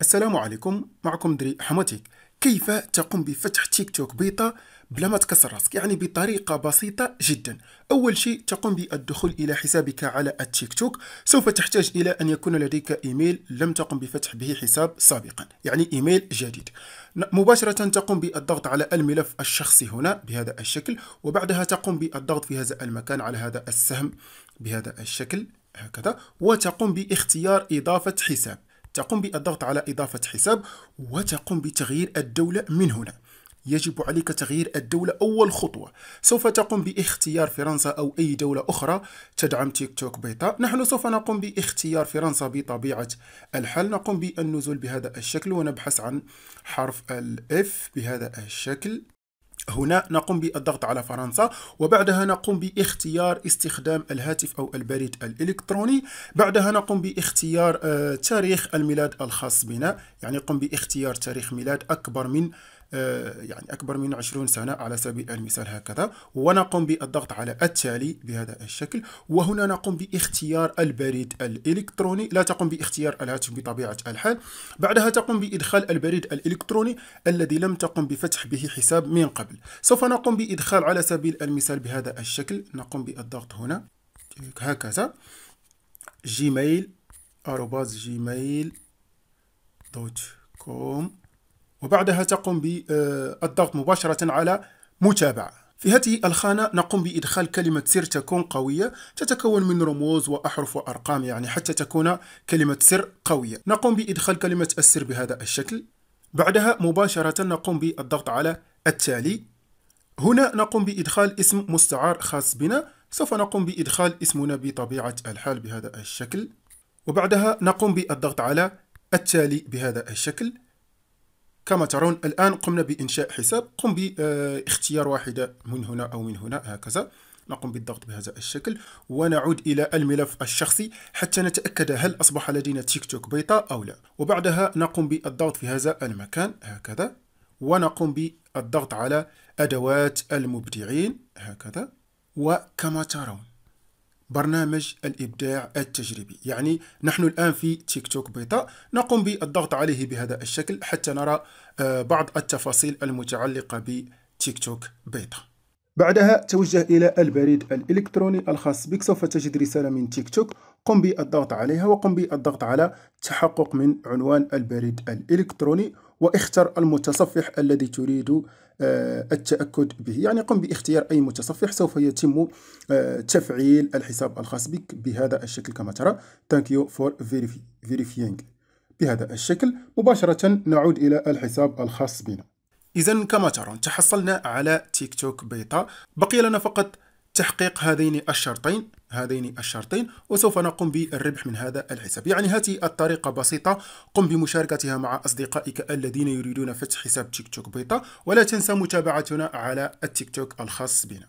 السلام عليكم معكم دري حماتيك كيف تقوم بفتح تيك توك بيتا بلا ما تكسر راسك يعني بطريقة بسيطة جدا أول شيء تقوم بالدخول إلى حسابك على التيك توك سوف تحتاج إلى أن يكون لديك إيميل لم تقم بفتح به حساب سابقا يعني إيميل جديد مباشرة تقوم بالضغط على الملف الشخصي هنا بهذا الشكل وبعدها تقوم بالضغط في هذا المكان على هذا السهم بهذا الشكل هكذا وتقوم باختيار إضافة حساب تقوم بالضغط على إضافة حساب وتقوم بتغيير الدولة من هنا يجب عليك تغيير الدولة أول خطوة سوف تقوم باختيار فرنسا أو أي دولة أخرى تدعم تيك توك بيتا نحن سوف نقوم باختيار فرنسا بطبيعة الحال نقوم بالنزول بهذا الشكل ونبحث عن حرف الاف بهذا الشكل هنا نقوم بالضغط على فرنسا وبعدها نقوم باختيار استخدام الهاتف أو البريد الإلكتروني بعدها نقوم باختيار آه، تاريخ الميلاد الخاص بنا يعني قم باختيار تاريخ ميلاد أكبر من آه، يعني أكبر من 20 سنة على سبيل المثال هكذا ونقوم بالضغط على التالي بهذا الشكل وهنا نقوم باختيار البريد الإلكتروني لا تقوم باختيار الهاتف بطبيعة الحال بعدها تقوم بإدخال البريد الإلكتروني الذي لم تقم بفتح به حساب من قبل سوف نقوم بإدخال على سبيل المثال بهذا الشكل نقوم بالضغط هنا هكذا جيميل أروباز جيميل دوت كوم وبعدها تقوم بالضغط آه، مباشرة على متابعة في هذه الخانة نقوم بإدخال كلمة سر تكون قوية تتكون من رموز وأحرف وأرقام يعني حتى تكون كلمة سر قوية نقوم بإدخال كلمة السر بهذا الشكل بعدها مباشرة نقوم بالضغط على التالي هنا نقوم بإدخال اسم مستعار خاص بنا سوف نقوم بإدخال اسمنا بطبيعة الحال بهذا الشكل وبعدها نقوم بالضغط على التالي بهذا الشكل كما ترون الآن قمنا بإنشاء حساب قم باختيار واحدة من هنا أو من هنا هكذا نقوم بالضغط بهذا الشكل ونعود إلى الملف الشخصي حتى نتأكد هل أصبح لدينا تيك توك بيطاء أو لا وبعدها نقوم بالضغط في هذا المكان هكذا ونقوم بالضغط على أدوات المبدعين هكذا وكما ترون برنامج الإبداع التجريبي يعني نحن الآن في تيك توك بيضاء نقوم بالضغط عليه بهذا الشكل حتى نرى آه، بعض التفاصيل المتعلقة بتيك توك بيضاء بعدها توجه إلى البريد الإلكتروني الخاص بك سوف تجد رسالة من تيك توك قم بالضغط عليها وقم بالضغط على تحقق من عنوان البريد الإلكتروني واختر المتصفح الذي تريد آه، التأكد به يعني قم باختيار أي متصفح سوف يتم آه، تفعيل الحساب الخاص بك بهذا الشكل كما ترى thank you for verifying بهذا الشكل مباشرة نعود إلى الحساب الخاص بنا إذا كما ترون تحصلنا على تيك توك بيتا بقي لنا فقط تحقيق هذين الشرطين هذين الشرطين وسوف نقوم بالربح من هذا الحساب يعني هذه الطريقة بسيطة قم بمشاركتها مع أصدقائك الذين يريدون فتح حساب تيك توك بيطة ولا تنسى متابعتنا على التيك توك الخاص بنا